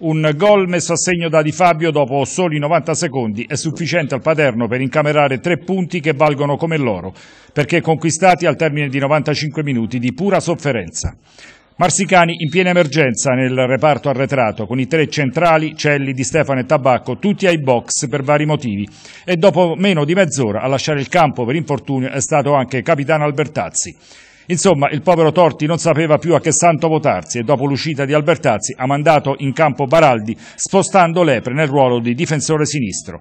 Un gol messo a segno da Di Fabio dopo soli 90 secondi è sufficiente al paterno per incamerare tre punti che valgono come loro, perché conquistati al termine di 95 minuti di pura sofferenza. Marsicani in piena emergenza nel reparto arretrato, con i tre centrali, Celli, Di Stefano e Tabacco, tutti ai box per vari motivi. E dopo meno di mezz'ora a lasciare il campo per infortunio è stato anche capitano Albertazzi. Insomma, il povero Torti non sapeva più a che santo votarsi e dopo l'uscita di Albertazzi ha mandato in campo Baraldi spostando Lepre nel ruolo di difensore sinistro.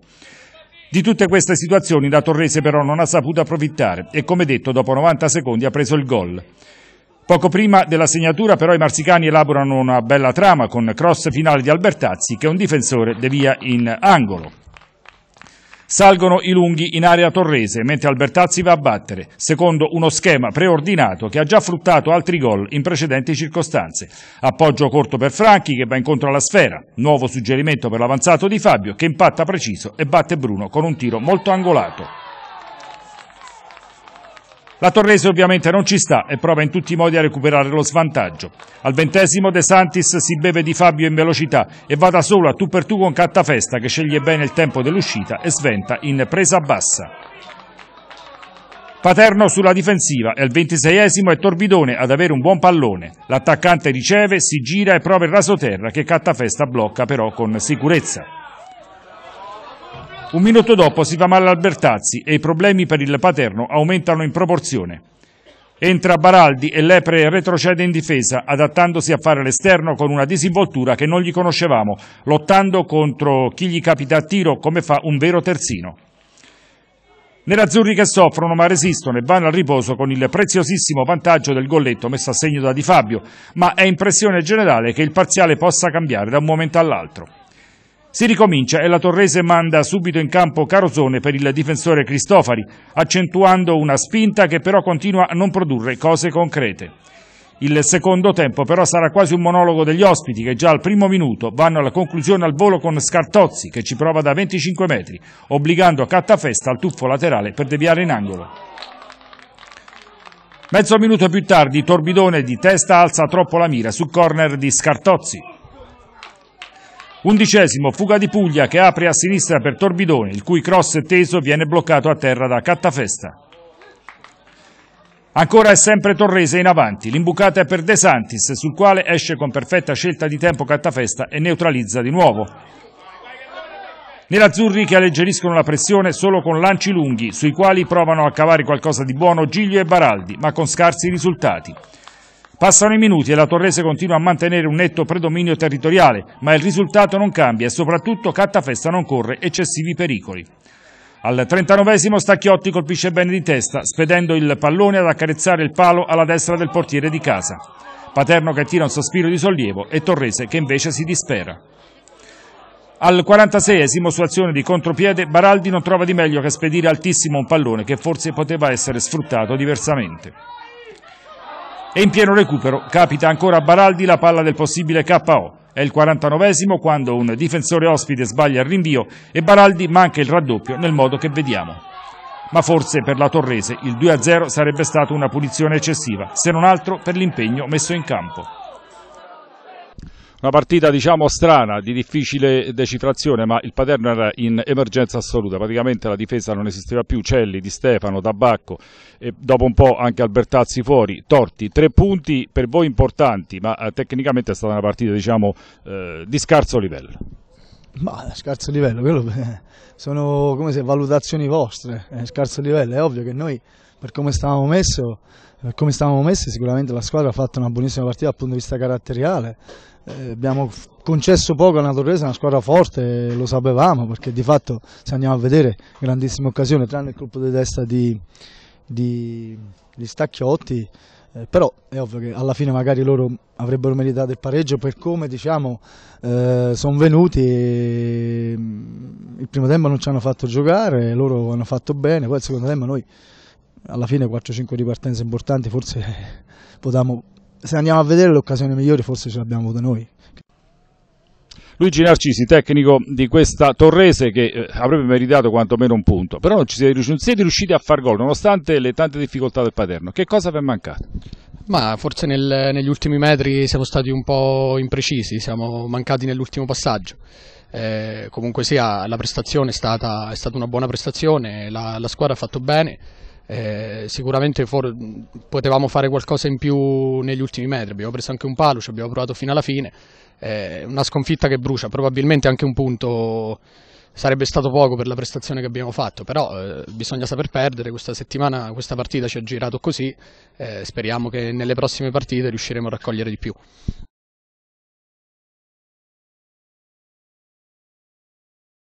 Di tutte queste situazioni la Torrese però non ha saputo approfittare e come detto dopo 90 secondi ha preso il gol. Poco prima della segnatura però i marsicani elaborano una bella trama con cross finale di Albertazzi che un difensore devia in angolo. Salgono i lunghi in area torrese, mentre Albertazzi va a battere, secondo uno schema preordinato che ha già fruttato altri gol in precedenti circostanze. Appoggio corto per Franchi che va incontro alla sfera, nuovo suggerimento per l'avanzato di Fabio che impatta preciso e batte Bruno con un tiro molto angolato. La Torrese ovviamente non ci sta e prova in tutti i modi a recuperare lo svantaggio. Al ventesimo De Santis si beve di Fabio in velocità e va da solo a tu per tu con Cattafesta che sceglie bene il tempo dell'uscita e sventa in presa bassa. Paterno sulla difensiva e al ventiseiesimo è Torbidone ad avere un buon pallone. L'attaccante riceve, si gira e prova il raso terra che Cattafesta blocca però con sicurezza. Un minuto dopo si fa male Albertazzi e i problemi per il Paterno aumentano in proporzione. Entra Baraldi e Lepre retrocede in difesa, adattandosi a fare l'esterno con una disinvoltura che non gli conoscevamo, lottando contro chi gli capita a tiro come fa un vero terzino. Nerazzurri che soffrono ma resistono e vanno al riposo con il preziosissimo vantaggio del golletto messo a segno da Di Fabio, ma è impressione generale che il parziale possa cambiare da un momento all'altro. Si ricomincia e la Torrese manda subito in campo Carosone per il difensore Cristofari, accentuando una spinta che però continua a non produrre cose concrete. Il secondo tempo però sarà quasi un monologo degli ospiti che già al primo minuto vanno alla conclusione al volo con Scartozzi che ci prova da 25 metri, obbligando Cattafesta al tuffo laterale per deviare in angolo. Mezzo minuto più tardi Torbidone di testa alza troppo la mira su corner di Scartozzi. Undicesimo, fuga di Puglia che apre a sinistra per Torbidone, il cui cross teso viene bloccato a terra da Cattafesta. Ancora è sempre Torrese in avanti, l'imbucata è per De Santis, sul quale esce con perfetta scelta di tempo Cattafesta e neutralizza di nuovo. Nerazzurri che alleggeriscono la pressione solo con lanci lunghi, sui quali provano a cavare qualcosa di buono Giglio e Baraldi, ma con scarsi risultati. Passano i minuti e la Torrese continua a mantenere un netto predominio territoriale, ma il risultato non cambia e soprattutto Cattafesta non corre eccessivi pericoli. Al 39 Stacchiotti colpisce bene di testa, spedendo il pallone ad accarezzare il palo alla destra del portiere di casa. Paterno che tira un sospiro di sollievo e Torrese che invece si dispera. Al 46esimo su azione di contropiede Baraldi non trova di meglio che spedire altissimo un pallone che forse poteva essere sfruttato diversamente e in pieno recupero capita ancora a Baraldi la palla del possibile KO. È il 49 esimo quando un difensore ospite sbaglia il rinvio e Baraldi manca il raddoppio nel modo che vediamo. Ma forse per la Torrese il 2-0 sarebbe stata una punizione eccessiva, se non altro per l'impegno messo in campo. Una partita diciamo strana, di difficile decifrazione, ma il Paterno era in emergenza assoluta, praticamente la difesa non esisteva più, Celli, Di Stefano, Tabacco e dopo un po' anche Albertazzi fuori, Torti, tre punti per voi importanti, ma eh, tecnicamente è stata una partita diciamo eh, di scarso livello. Ma scarso livello, quello, eh, sono come se valutazioni vostre, a eh, scarso livello, è ovvio che noi per come stavamo messo, per come stavamo messi sicuramente la squadra ha fatto una buonissima partita dal punto di vista caratteriale, eh, abbiamo concesso poco alla Torresa, una squadra forte, lo sapevamo perché di fatto se andiamo a vedere grandissima occasione tranne il colpo di testa di, di, di Stacchiotti eh, però è ovvio che alla fine magari loro avrebbero meritato il pareggio per come diciamo, eh, sono venuti. E, il primo tempo non ci hanno fatto giocare, loro hanno fatto bene, poi il secondo tempo noi alla fine 4-5 ripartenze importanti forse eh, potevamo, se andiamo a vedere le occasioni migliori forse ce l'abbiamo avuta noi. Luigi Narcisi, tecnico di questa Torrese che eh, avrebbe meritato quantomeno un punto, però non, siete, non siete riusciti a far gol nonostante le tante difficoltà del Paterno, che cosa vi è mancato? Ma forse nel, negli ultimi metri siamo stati un po' imprecisi, siamo mancati nell'ultimo passaggio. Eh, comunque sia, la prestazione è stata, è stata, una buona prestazione, la, la squadra ha fatto bene eh, sicuramente for- potevamo fare qualcosa in più negli ultimi metri, abbiamo preso anche un palo, ci abbiamo provato fino alla fine, eh, una sconfitta che brucia, probabilmente anche un punto sarebbe stato poco per la prestazione che abbiamo fatto, però eh, bisogna saper perdere, questa settimana, questa partita ci ha girato così, eh, speriamo che nelle prossime partite riusciremo a raccogliere di più.